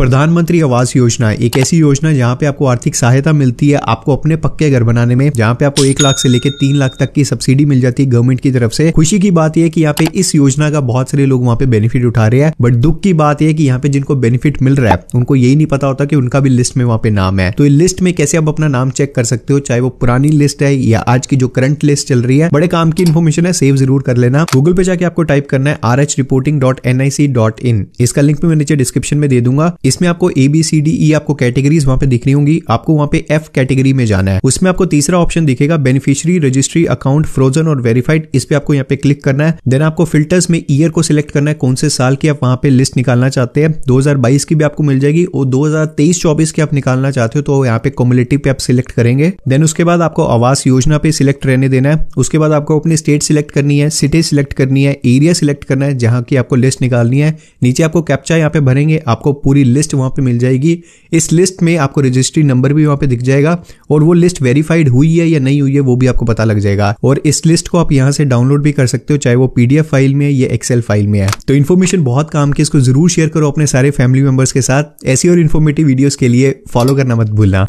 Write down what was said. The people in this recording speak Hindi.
प्रधानमंत्री आवास योजना एक ऐसी योजना जहाँ पे आपको आर्थिक सहायता मिलती है आपको अपने पक्के घर बनाने में जहाँ पे आपको एक लाख से लेकर तीन लाख तक की सब्सिडी मिल जाती है गवर्नमेंट की तरफ से खुशी की बात यह की यहाँ पे इस योजना का बहुत सारे लोग वहाँ पे बेनिफिट उठा रहे हैं बट दुख की बात यह की यहाँ पे जिनको बेनिफिट मिल रहा है उनको यही नहीं पता होता की उनका भी लिस्ट में वहाँ पे नाम है तो लिस्ट में कैसे आप अपना नाम चेक कर सकते हो चाहे वो पुरानी लिस्ट है या आज की जो करंट लिस्ट चल रही है बड़े काम की इन्फॉर्मेशन है सेव जरूर कर लेना गूगल पे जाके आपको टाइप करना है आर इसका लिंक मैं नीचे डिस्क्रिप्शन में दे दूंगा इसमें आपको A B C D E आपको कैटेगरीज वहां पे दिख रही होंगी आपको वहां पे एफ कैटेगरी में जाना है उसमें आपको तीसरा ऑप्शन दिखेगा बेनिफिशियरी रजिस्ट्री अकाउंट फ्रोजन और वेरीफाइड इस पे आपको यहाँ पे क्लिक करना है देन आपको फिल्टर्स में ईयर को सिलेक्ट करना है कौन से साल की आप वहां पे लिस्ट निकालना चाहते हैं दो की भी आपको मिल जाएगी और दो हजार की आप निकालना चाहते हो तो यहाँ पे कॉम्युनिटी पे आप सिलेक्ट करेंगे देन उसके बाद आपको आवास योजना पे सिलेक्ट रहने देना है उसके बाद आपको अपनी स्टेट सिलेक्ट करनी है सिटी सिलेक्ट करनी है एरिया सिलेक्ट करना है जहां की आपको लिस्ट निकालनी है नीचे आपको कैप्चा यहाँ पे भरेंगे आपको पूरी लिस्ट लिस्ट वहाँ पे मिल जाएगी इस लिस्ट में आपको रजिस्ट्री नंबर भी वहाँ पे दिख जाएगा और वो लिस्ट वेरीफाइड हुई है या नहीं हुई है वो भी आपको पता लग जाएगा और इस लिस्ट को आप यहाँ से डाउनलोड भी कर सकते हो चाहे वो पीडीएफ फाइल में या एक्सेल फाइल में है तो इन्फॉर्मेशन बहुत काम की इसको जरूर शेयर करो अपने सारे फैमिली मेंबर्स के साथ ऐसी और इन्फॉर्मेटिव वीडियोज के लिए फॉलो करना मत भूलना